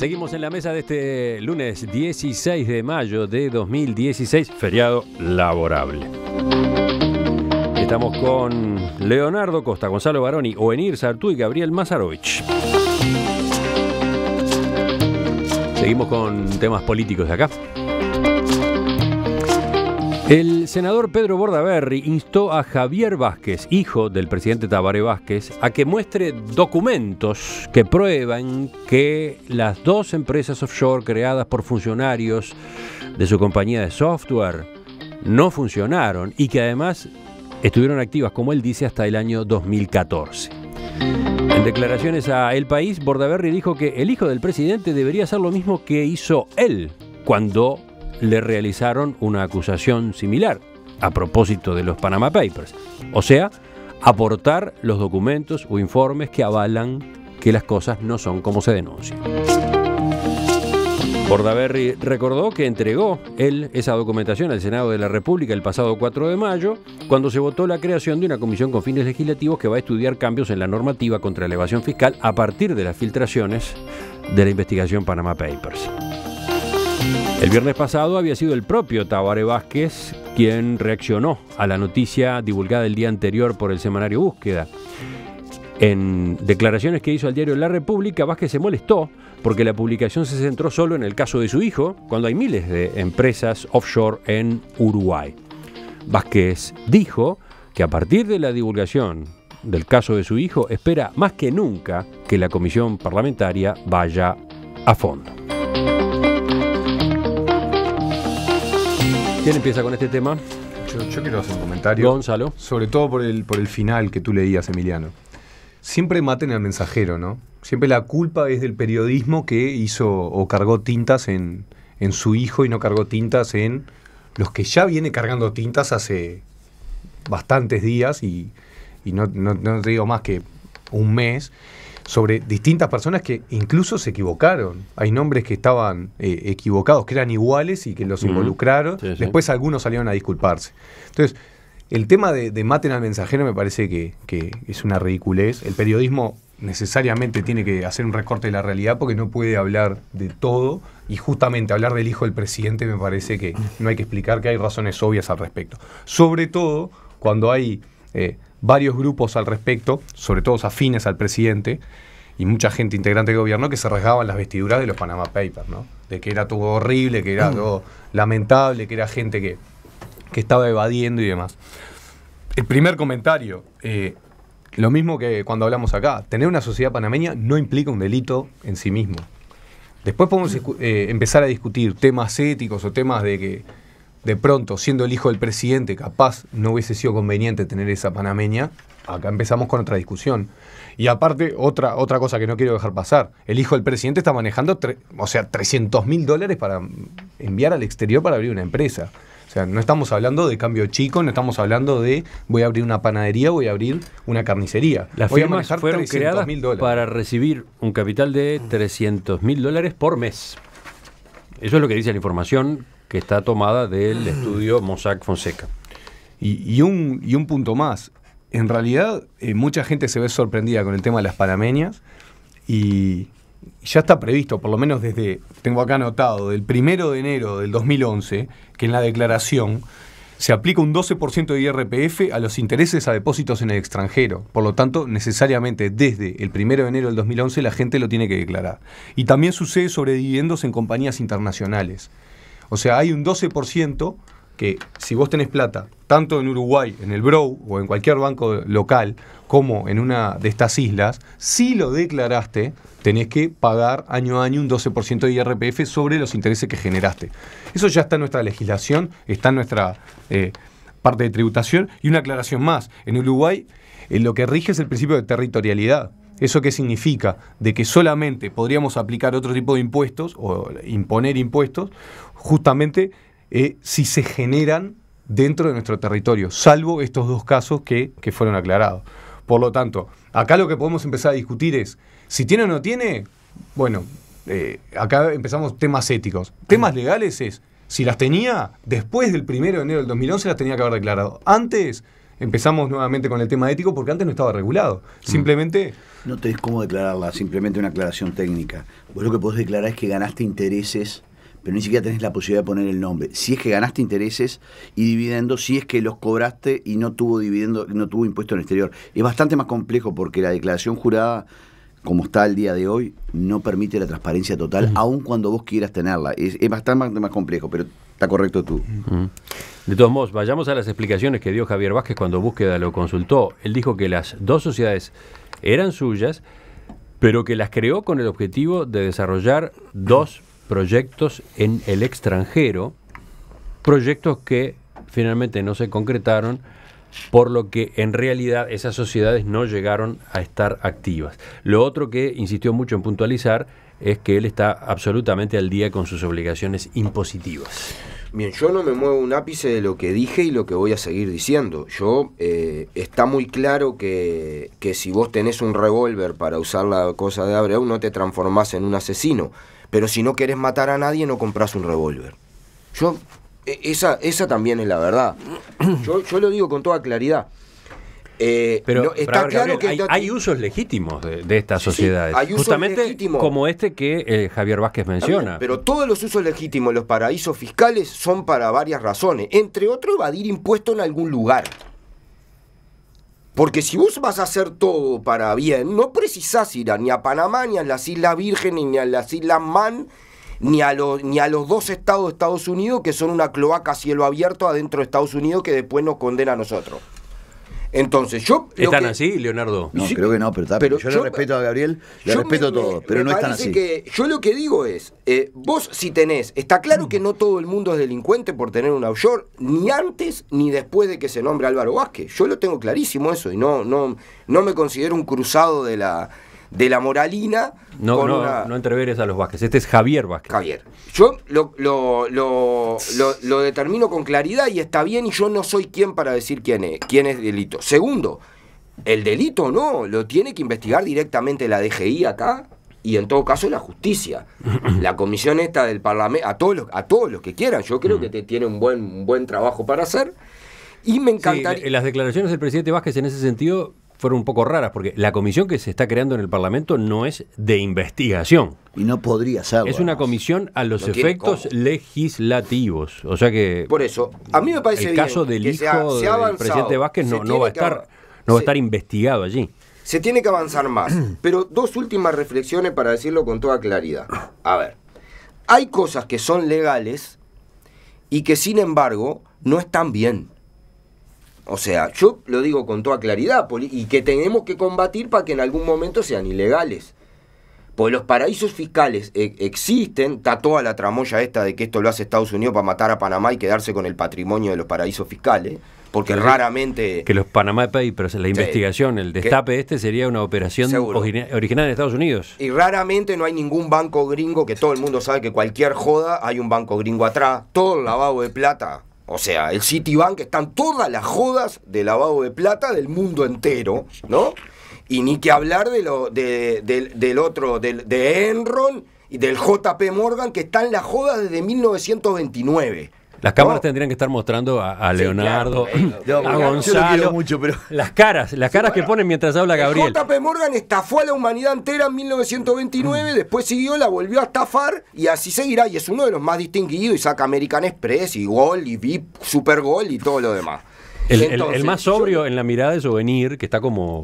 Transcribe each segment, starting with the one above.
Seguimos en la mesa de este lunes 16 de mayo de 2016, feriado laborable. Estamos con Leonardo Costa, Gonzalo Baroni, Oenir Sartú y Gabriel Mazarovich. Seguimos con temas políticos de acá. El senador Pedro Bordaberry instó a Javier Vázquez, hijo del presidente Tabaré Vázquez, a que muestre documentos que prueban que las dos empresas offshore creadas por funcionarios de su compañía de software no funcionaron y que además estuvieron activas, como él dice, hasta el año 2014. En declaraciones a El País, Bordaberry dijo que el hijo del presidente debería hacer lo mismo que hizo él cuando le realizaron una acusación similar a propósito de los Panama Papers, o sea, aportar los documentos o informes que avalan que las cosas no son como se denuncian. Bordaberry recordó que entregó él esa documentación al Senado de la República el pasado 4 de mayo, cuando se votó la creación de una comisión con fines legislativos que va a estudiar cambios en la normativa contra la evasión fiscal a partir de las filtraciones de la investigación Panama Papers. El viernes pasado había sido el propio Tabaré Vázquez quien reaccionó a la noticia divulgada el día anterior por el semanario Búsqueda. En declaraciones que hizo al diario La República, Vázquez se molestó porque la publicación se centró solo en el caso de su hijo, cuando hay miles de empresas offshore en Uruguay. Vázquez dijo que a partir de la divulgación del caso de su hijo, espera más que nunca que la comisión parlamentaria vaya a fondo. ¿Quién empieza con este tema? Yo, quiero hacer un comentario. Gonzalo. Sobre todo por el, por el final que tú leías, Emiliano. Siempre maten al mensajero, ¿no? Siempre la culpa es del periodismo que hizo o cargó tintas en, su hijo y no cargó tintas en los que ya viene cargando tintas hace bastantes días y, no te digo más que un mes sobre distintas personas que incluso se equivocaron. Hay nombres que estaban eh, equivocados, que eran iguales y que los involucraron. Después algunos salieron a disculparse. Entonces, el tema de, maten al mensajero me parece que, es una ridiculez. El periodismo necesariamente tiene que hacer un recorte de la realidad porque no puede hablar de todo y justamente hablar del hijo del presidente me parece que no hay que explicar que hay razones obvias al respecto. Sobre todo cuando hay... Eh, varios grupos al respecto, sobre todo afines al presidente, y mucha gente integrante del gobierno que se rasgaban las vestiduras de los Panama Papers, ¿no? De que era todo horrible, que era mm. todo lamentable, que era gente que, estaba evadiendo y demás. El primer comentario, eh, lo mismo que cuando hablamos acá, tener una sociedad panameña no implica un delito en sí mismo. Después podemos eh, empezar a discutir temas éticos o temas de que de pronto, siendo el hijo del presidente, capaz no hubiese sido conveniente tener esa panameña, acá empezamos con otra discusión. Y aparte, otra, otra cosa que no quiero dejar pasar, el hijo del presidente está manejando, o sea, 300 mil dólares para enviar al exterior para abrir una empresa. O sea, no estamos hablando de cambio chico, no estamos hablando de voy a abrir una panadería, voy a abrir una carnicería. Las voy firmas a fueron creadas para recibir un capital de 300 mil dólares por mes. Eso es lo que dice la información que está tomada del mm. estudio Mossack Fonseca. Y, y, un, punto más. En realidad, eh, mucha gente se ve sorprendida con el tema de las panameñas y ya está previsto, por lo menos desde, tengo acá anotado, del primero de enero del 2011, que en la declaración se aplica un 12% de IRPF a los intereses a depósitos en el extranjero. Por lo tanto, necesariamente desde el primero de enero del 2011 la gente lo tiene que declarar. Y también sucede sobre dividendos en compañías internacionales. O sea, hay un 12% que si vos tenés plata, tanto en Uruguay, en el Brou o en cualquier banco local, como en una de estas islas, si lo declaraste, tenés que pagar año a año un 12% de IRPF sobre los intereses que generaste. Eso ya está en nuestra legislación, está en nuestra eh, parte de tributación. Y una aclaración más, en Uruguay eh, lo que rige es el principio de territorialidad. ¿Eso qué significa? De que solamente podríamos aplicar otro tipo de impuestos o imponer impuestos justamente eh, si se generan dentro de nuestro territorio, salvo estos dos casos que, fueron aclarados. Por lo tanto, acá lo que podemos empezar a discutir es, si tiene o no tiene, bueno, eh, acá empezamos temas éticos. Temas legales es, si las tenía, después del 1 de enero del 2011 las tenía que haber declarado. Antes empezamos nuevamente con el tema ético porque antes no estaba regulado. Mm. Simplemente... No tenés cómo declararla, simplemente una aclaración técnica. Vos lo que podés declarar es que ganaste intereses pero ni siquiera tenés la posibilidad de poner el nombre. Si es que ganaste intereses y dividendos, si es que los cobraste y no tuvo dividendo, no tuvo impuesto en el exterior. Es bastante más complejo porque la declaración jurada, como está el día de hoy, no permite la transparencia total, mm. aun cuando vos quieras tenerla. Es, es bastante más complejo, pero Está correcto tú. De todos modos, vayamos a las explicaciones que dio Javier Vázquez cuando Búsqueda lo consultó. Él dijo que las dos sociedades eran suyas, pero que las creó con el objetivo de desarrollar dos proyectos en el extranjero, proyectos que finalmente no se concretaron, por lo que en realidad esas sociedades no llegaron a estar activas. Lo otro que insistió mucho en puntualizar es que él está absolutamente al día con sus obligaciones impositivas. Bien, yo no me muevo un ápice de lo que dije y lo que voy a seguir diciendo. Yo, eh, está muy claro que, si vos tenés un revólver para usar la cosa de Abreu, no te transformás en un asesino. Pero si no querés matar a nadie, no compras un revólver. Yo, e, esa, esa también es la verdad. Yo, yo lo digo con toda claridad. Eh, pero, está claro que hay, usos legítimos de, estas sociedades. Justamente como este que eh, Javier Vázquez menciona. pero todos los usos legítimos, los paraísos fiscales, son para varias razones. Entre otros evadir impuestos en algún lugar. Porque si vos vas a hacer todo para bien, no precisás ir a, ni a Panamá, ni a las Islas Vírgenes, ni a las Islas Man, ni a, los, ni a los dos estados de Estados Unidos, que son una cloaca cielo abierto adentro de Estados Unidos que después nos condena a nosotros. Entonces, yo. están así, Leonardo? No, creo que no, pero, yo, respeto a Gabriel, le respeto a todos, pero no están así. Que yo lo que digo es: eh, vos, si tenés, está claro que no todo el mundo es delincuente por tener un offshore, ni antes ni después de que se nombre Álvaro Vázquez. Yo lo tengo clarísimo eso y no, no, no me considero un cruzado de la de la moralina. No, no, entreveres a los Vázquez, este es Javier Vázquez. Javier. Yo lo, lo, lo, lo, determino con claridad y está bien y yo no soy quien para decir quién es, quién es delito. Segundo, el delito no, lo tiene que investigar directamente la DGI acá y en todo caso la justicia. La comisión esta del Parlamento, a todos los, a todos los que quieran, yo creo mm. que te, tiene un buen, buen trabajo para hacer. Y me encantaría. las declaraciones del presidente Vázquez en ese sentido fueron un poco raras, porque la comisión que se está creando en el Parlamento no es de investigación. Y no podría serlo. Es una comisión a los efectos legislativos. O sea que. Por eso, a mí me parece El caso del hijo del presidente Vázquez no, va a estar, no va a estar investigado allí. Se tiene que avanzar más. Pero dos últimas reflexiones para decirlo con toda claridad. A ver, hay cosas que son legales y que sin embargo no están bien. O sea, yo lo digo con toda claridad y que tenemos que combatir para que en algún momento sean ilegales. Pues los paraísos fiscales eh, existen, está toda la tramoya esta de que esto lo hace Estados Unidos para matar a Panamá y quedarse con el patrimonio de los paraísos fiscales, porque raramente... Que los Panamá Papers, la investigación, el destape este sería una operación original de Estados Unidos. Y raramente no hay ningún banco gringo, que todo el mundo sabe que cualquier joda hay un banco gringo atrás, todo el lavado de plata o sea, el Citibank están todas las jodas de lavado de plata del mundo entero, ¿no? Y ni que hablar de lo, del, otro, del, de Enron y del JP Morgan, que están las jodas desde 1929. Las cámaras oh. tendrían que estar mostrando a, Leonardo, a Gonzalo, mucho, pero... las caras, las caras que ponen mientras habla Gabriel. JP Morgan estafó a la humanidad entera en 1929, mm. después siguió, la volvió a estafar y así seguirá. Y es uno de los más distinguidos y saca American Express y Gol y VIP, Super Gol y todo lo demás. El, más sobrio en la mirada de souvenir, que está como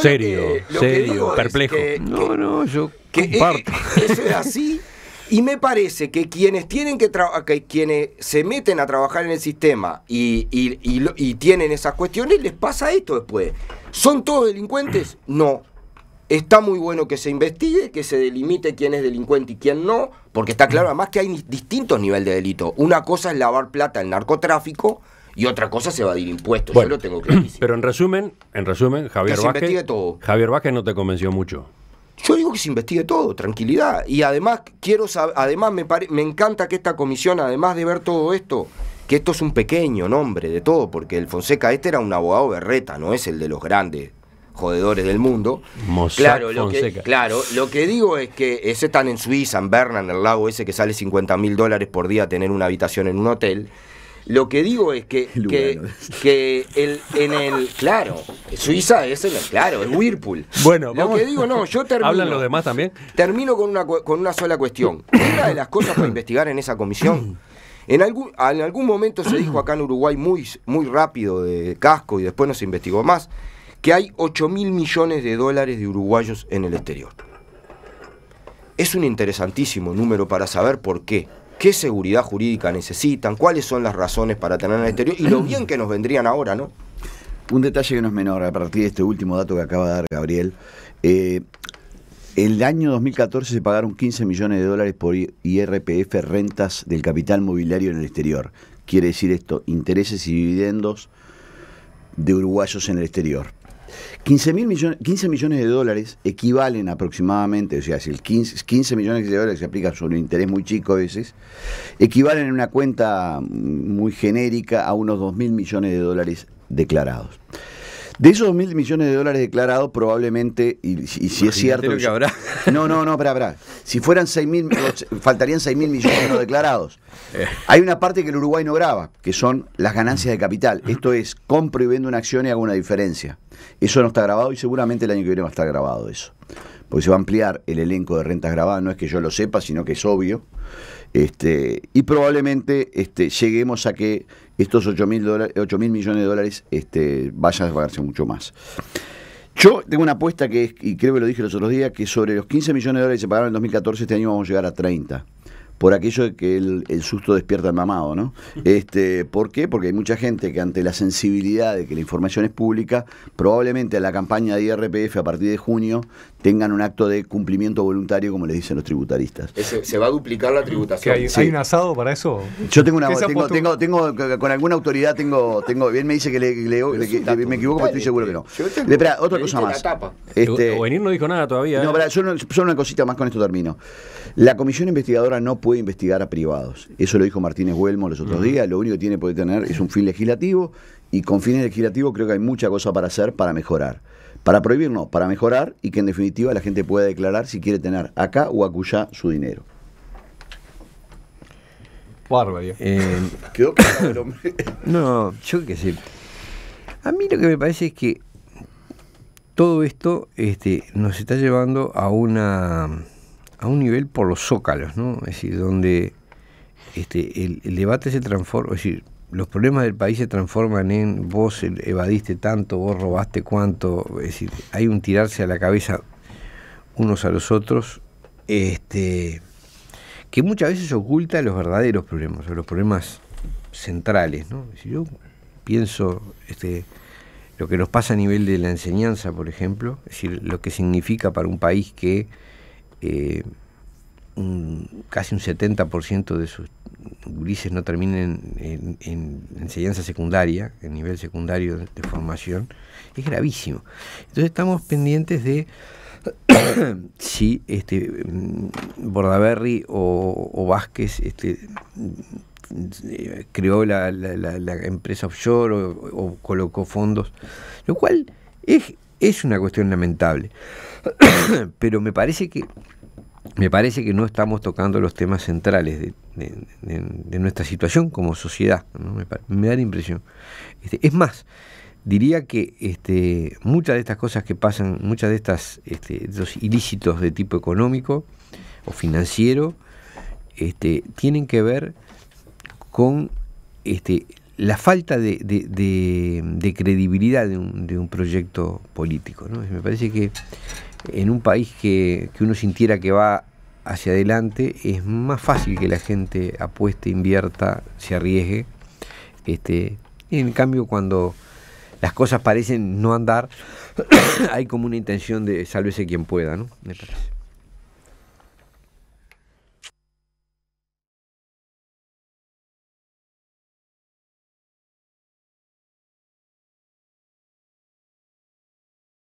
serio, serio, perplejo. no, no, yo eh, comparto. Eh, eso es así. Y me parece que quienes tienen que, que quienes se meten a trabajar en el sistema y, y, tienen esas cuestiones, les pasa esto después. ¿Son todos delincuentes? No. Está muy bueno que se investigue, que se delimite quién es delincuente y quién no, porque está claro además que hay distintos niveles de delito. Una cosa es lavar plata en narcotráfico, y otra cosa es evadir impuestos. Bueno, yo lo tengo clarísimo. Pero en resumen, en resumen, Javier Javier Vázquez no te convenció mucho. Yo digo que se investigue todo, tranquilidad. Y además, quiero saber, además me, me encanta que esta comisión, además de ver todo esto, que esto es un pequeño nombre de todo, porque el Fonseca este era un abogado berreta, no es el de los grandes jodedores del mundo. claro, lo que, claro, lo que digo es que ese tan en Suiza, en Berna, en el lago ese que sale 50 mil dólares por día tener una habitación en un hotel. Lo que digo es que, que, el, en el. Claro, Suiza es el. Claro, es Whirlpool. Bueno, Lo que digo, no, yo termino. ¿Hablan los demás también? Termino con una, con una sola cuestión. Una de las cosas para investigar en esa comisión. En algún, en algún momento se dijo acá en Uruguay muy, muy rápido de casco y después no se investigó más que hay 8 mil millones de dólares de uruguayos en el exterior. Es un interesantísimo número para saber por qué qué seguridad jurídica necesitan, cuáles son las razones para tener en el exterior y lo bien que nos vendrían ahora, ¿no? Un detalle que no es menor a partir de este último dato que acaba de dar Gabriel. Eh, el año 2014 se pagaron 15 millones de dólares por IRPF rentas del capital mobiliario en el exterior. Quiere decir esto, intereses y dividendos de uruguayos en el exterior. 15, millones, 15 millones de dólares equivalen aproximadamente, o sea, si el 15, 15 millones de dólares se aplica sobre un interés muy chico a veces, equivalen en una cuenta muy genérica a unos 2 mil millones de dólares declarados. De esos mil millones de dólares declarados, probablemente, y, si es cierto. Que habrá. No, no, no, para, habrá Si fueran seis mil, faltarían 6 mil millones no declarados. Hay una parte que el Uruguay no graba, que son las ganancias de capital. Esto es, compro y vendo una acción y hago una diferencia. Eso no está grabado y seguramente el año que viene va a estar grabado eso. Porque se va a ampliar el elenco de rentas grabadas, no es que yo lo sepa, sino que es obvio. Este, y probablemente este, lleguemos a que estos 8 mil millones de dólares este, vayan a pagarse mucho más. Yo tengo una apuesta que es, y creo que lo dije los otros días, que sobre los 15 millones de dólares que se pagaron en 2014, este año vamos a llegar a 30 por aquello de que el, susto despierta al mamado, ¿no? Este, ¿Por qué? Porque hay mucha gente que ante la sensibilidad de que la información es pública, probablemente a la campaña de IRPF a partir de junio tengan un acto de cumplimiento voluntario, como les dicen los tributaristas. se va a duplicar la tributación. Hay, hay, un asado para eso? Yo tengo una tengo, con alguna autoridad tengo, tengo, bien me dice que le, me equivoco, pero estoy seguro que no. Espera, otra cosa más. Este, Venir no dijo nada todavía. No, pero solo, solo una cosita más con esto termino. La comisión investigadora no puede puede investigar a privados. Eso lo dijo Martínez Huelmo los otros días. Lo único que tiene puede tener es un fin legislativo y con fines legislativos creo que hay mucha cosa para hacer para mejorar. Para prohibir no, para mejorar y que en definitiva la gente pueda declarar si quiere tener acá o acullá su dinero. Bárbaro. Eh, Quedó claro el hombre. No, yo qué sé. A mí lo que me parece es que todo esto este, nos está llevando a una a un nivel por los zócalos, ¿no? Es decir, donde este, el, debate se transforma, es decir, los problemas del país se transforman en vos evadiste tanto, vos robaste cuánto, es decir, hay un tirarse a la cabeza unos a los otros, este, que muchas veces oculta los verdaderos problemas, los problemas centrales, ¿no? yo pienso este, lo que nos pasa a nivel de la enseñanza, por ejemplo, es decir, lo que significa para un país que eh, un, casi un 70% de sus grises no terminen en, enseñanza secundaria, en nivel secundario de, formación, es gravísimo. Entonces estamos pendientes de si este mm, Bordaberry o, Vázquez este, creó la, empresa offshore o colocó fondos, lo cual es es una cuestión lamentable. Pero me parece que me parece que no estamos tocando los temas centrales de, nuestra situación como sociedad. Me, da la impresión. Este, es más, diría que este, muchas de estas cosas que pasan, muchas de estas este, ilícitos de tipo económico o financiero, este, tienen que ver con este, la falta de, credibilidad de un, proyecto político. ¿no? Me parece que en un país que, uno sintiera que va hacia adelante, es más fácil que la gente apueste, invierta, se arriesgue. Este, en cambio, cuando las cosas parecen no andar, hay como una intención de sálvese quien pueda, ¿no?